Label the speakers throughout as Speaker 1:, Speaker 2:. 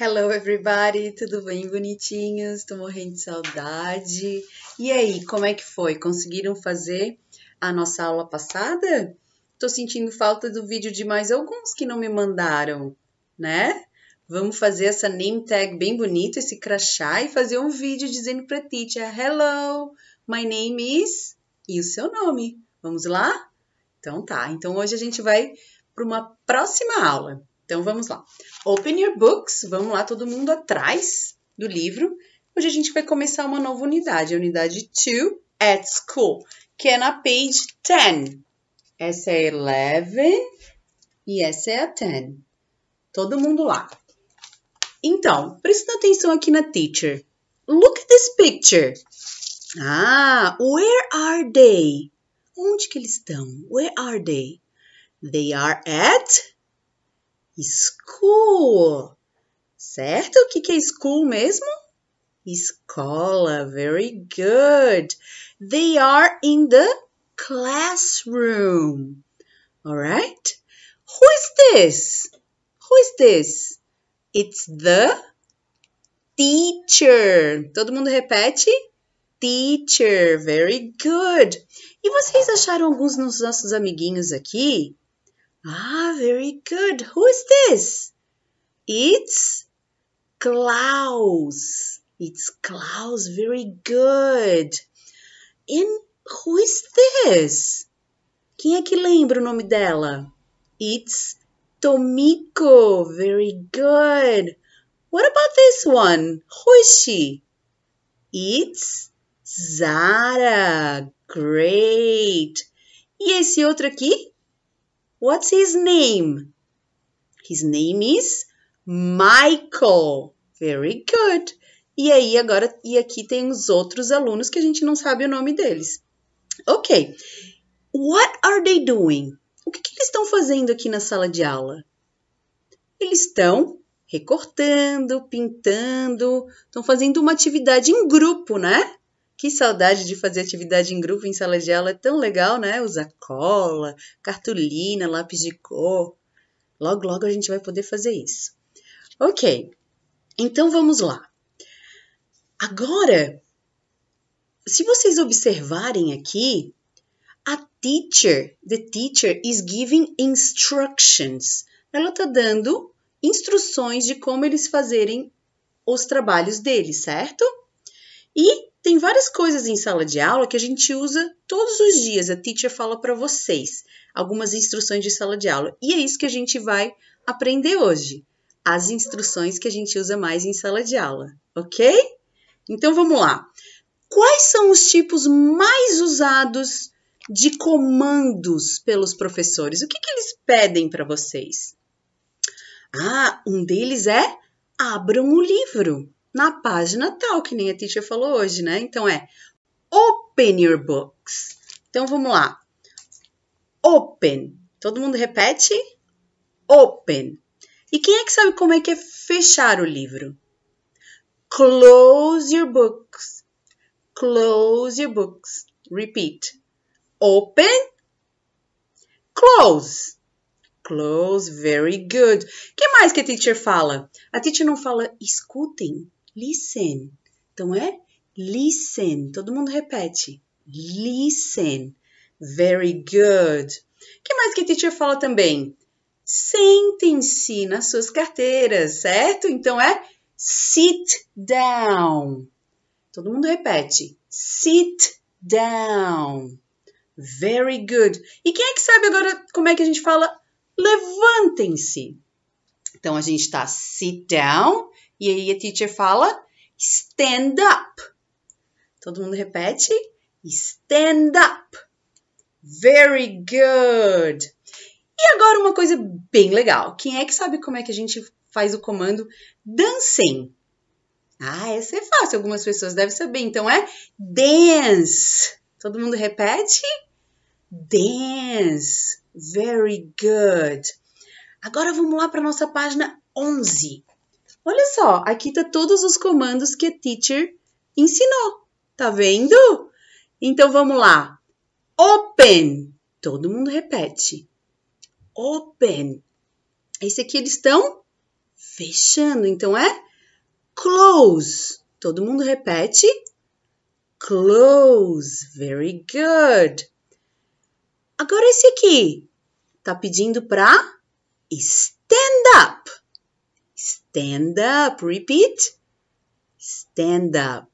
Speaker 1: Hello everybody, tudo bem bonitinhos? Tô morrendo de saudade. E aí, como é que foi? Conseguiram fazer a nossa aula passada? Tô sentindo falta do vídeo de mais alguns que não me mandaram, né? Vamos fazer essa name tag bem bonita, esse crachá e fazer um vídeo dizendo pra teacher Hello, my name is... e o seu nome. Vamos lá? Então tá, então hoje a gente vai para uma próxima aula. Então vamos lá. Open your books, vamos lá todo mundo atrás do livro. Hoje a gente vai começar uma nova unidade, a unidade 2 at school, que é na page 10. Essa é a 11 e essa é a 10. Todo mundo lá. Então, presta atenção aqui na teacher. Look at this picture. Ah, where are they? Onde que eles estão? Where are they? They are at School. Certo? O que é school mesmo? Escola. Very good. They are in the classroom. Alright? Who is this? Who is this? It's the teacher. Todo mundo repete? Teacher. Very good. E vocês acharam alguns dos nossos amiguinhos aqui ah, very good. Who is this? It's Klaus. It's Klaus. Very good. And who is this? Quem é que lembra o nome dela? It's Tomiko. Very good. What about this one? Who is she? It's Zara. Great. E esse outro aqui? What's his name? His name is Michael. Very good. E aí agora e aqui tem os outros alunos que a gente não sabe o nome deles. OK. What are they doing? O que, que eles estão fazendo aqui na sala de aula? Eles estão recortando, pintando, estão fazendo uma atividade em grupo, né? Que saudade de fazer atividade em grupo em sala de aula, é tão legal, né? Usar cola, cartolina, lápis de cor. Logo, logo a gente vai poder fazer isso. Ok, então vamos lá. Agora, se vocês observarem aqui, a teacher, the teacher is giving instructions. Ela está dando instruções de como eles fazerem os trabalhos deles, certo? E tem várias coisas em sala de aula que a gente usa todos os dias. A teacher fala para vocês algumas instruções de sala de aula. E é isso que a gente vai aprender hoje. As instruções que a gente usa mais em sala de aula, ok? Então vamos lá. Quais são os tipos mais usados de comandos pelos professores? O que, que eles pedem para vocês? Ah, um deles é abram o livro na página tal, que nem a teacher falou hoje, né? Então é open your books. Então vamos lá. Open. Todo mundo repete? Open. E quem é que sabe como é que é fechar o livro? Close your books. Close your books. Repeat. Open. Close. Close. Very good. O que mais que a teacher fala? A teacher não fala escutem listen. Então é listen. Todo mundo repete. Listen. Very good. O que mais que a teacher fala também? Sentem-se nas suas carteiras, certo? Então é sit down. Todo mundo repete. Sit down. Very good. E quem é que sabe agora como é que a gente fala levantem-se? Então a gente está sit down e aí a teacher fala stand up. Todo mundo repete stand up. Very good. E agora uma coisa bem legal. Quem é que sabe como é que a gente faz o comando dancem? Ah, essa é fácil. Algumas pessoas devem saber. Então é dance. Todo mundo repete? Dance. Very good. Agora vamos lá para nossa página 11. Olha só, aqui tá todos os comandos que a teacher ensinou. Tá vendo? Então vamos lá. Open. Todo mundo repete. Open. Esse aqui eles estão fechando, então é close. Todo mundo repete. Close. Very good. Agora esse aqui tá pedindo para stand up. Stand up. Repeat. Stand up.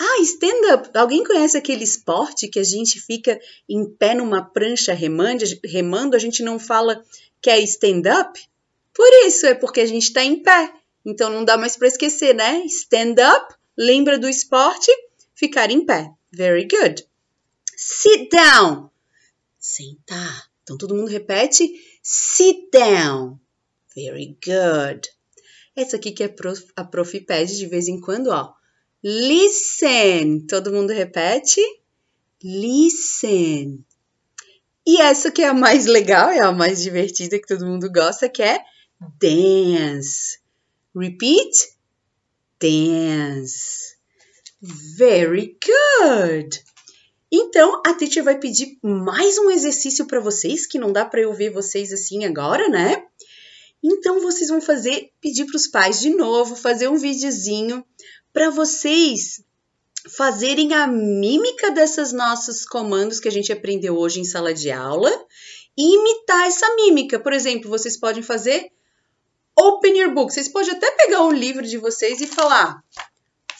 Speaker 1: Ah, stand up. Alguém conhece aquele esporte que a gente fica em pé numa prancha remando, remando a gente não fala que é stand up? Por isso é porque a gente está em pé. Então não dá mais para esquecer, né? Stand up, lembra do esporte, ficar em pé. Very good. Sit down. Sentar. Então todo mundo repete sit down. Very good. Essa aqui que a prof, a prof pede de vez em quando, ó. Listen. Todo mundo repete? Listen. E essa que é a mais legal, é a mais divertida que todo mundo gosta, que é dance. Repeat. Dance. Very good. Então, a teacher vai pedir mais um exercício para vocês, que não dá para eu ver vocês assim agora, né? Então vocês vão fazer, pedir para os pais de novo, fazer um videozinho para vocês fazerem a mímica desses nossos comandos que a gente aprendeu hoje em sala de aula e imitar essa mímica. Por exemplo, vocês podem fazer Open Your books. Vocês podem até pegar um livro de vocês e falar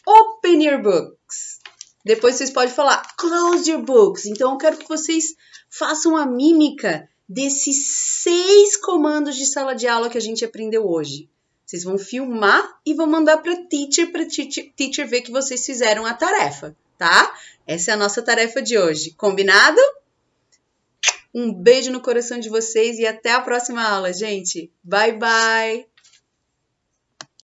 Speaker 1: Open Your Books. Depois vocês podem falar Close Your Books. Então eu quero que vocês façam a mímica desses seis comandos de sala de aula que a gente aprendeu hoje. Vocês vão filmar e vão mandar para teacher para teacher, teacher ver que vocês fizeram a tarefa, tá? Essa é a nossa tarefa de hoje. Combinado? Um beijo no coração de vocês e até a próxima aula, gente. Bye bye.